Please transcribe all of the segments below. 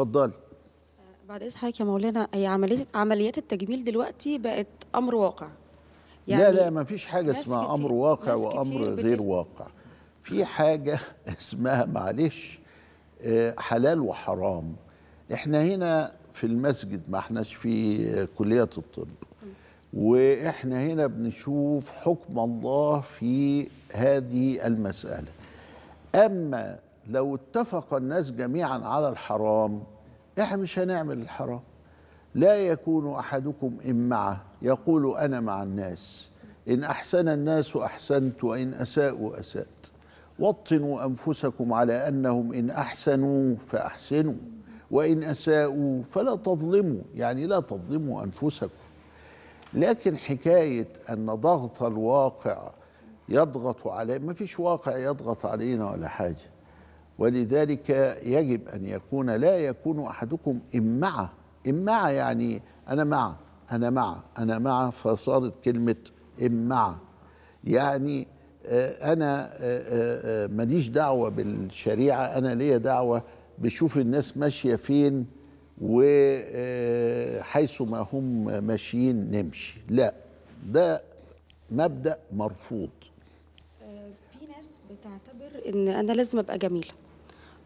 اتفضل بعد اذن حضرتك يا مولانا هي عمليه عمليات التجميل دلوقتي بقت امر واقع يعني لا لا ما فيش حاجه اسمها امر واقع وامر غير واقع في حاجه اسمها معلش آه، حلال وحرام احنا هنا في المسجد ما احناش في كليه الطب واحنا هنا بنشوف حكم الله في هذه المساله اما لو اتفق الناس جميعا على الحرام احنا مش هنعمل الحرام لا يكون احدكم امعه يقول انا مع الناس ان احسن الناس احسنت وان اساءوا اسات وطنوا انفسكم على انهم ان احسنوا فاحسنوا وان اساءوا فلا تظلموا يعني لا تظلموا انفسكم لكن حكايه ان ضغط الواقع يضغط عليه ما فيش واقع يضغط علينا ولا حاجه ولذلك يجب أن يكون لا يكون أحدكم إمعة إمعة يعني أنا مع أنا مع أنا مع فصارت كلمة إمعة يعني آه، أنا آه، آه، ماليش دعوة بالشريعة أنا ليا دعوة بشوف الناس ماشية فين وحيث ما هم ماشيين نمشي لا ده مبدأ مرفوض في ناس بتعتبر ان انا لازم ابقى جميله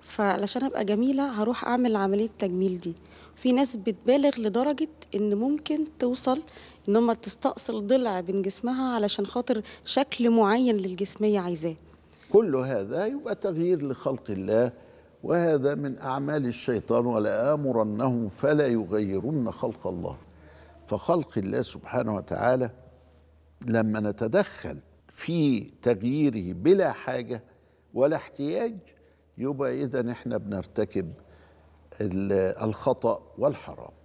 فعلشان ابقى جميله هروح اعمل عمليه التجميل دي في ناس بتبالغ لدرجه ان ممكن توصل ان هم تستأصل ضلع من جسمها علشان خاطر شكل معين للجسميه عايزاه كل هذا يبقى تغيير لخلق الله وهذا من اعمال الشيطان امرنهم فلا يغيرن خلق الله فخلق الله سبحانه وتعالى لما نتدخل في تغييره بلا حاجه ولا احتياج يبقى إذا إحنا بنرتكب الخطأ والحرام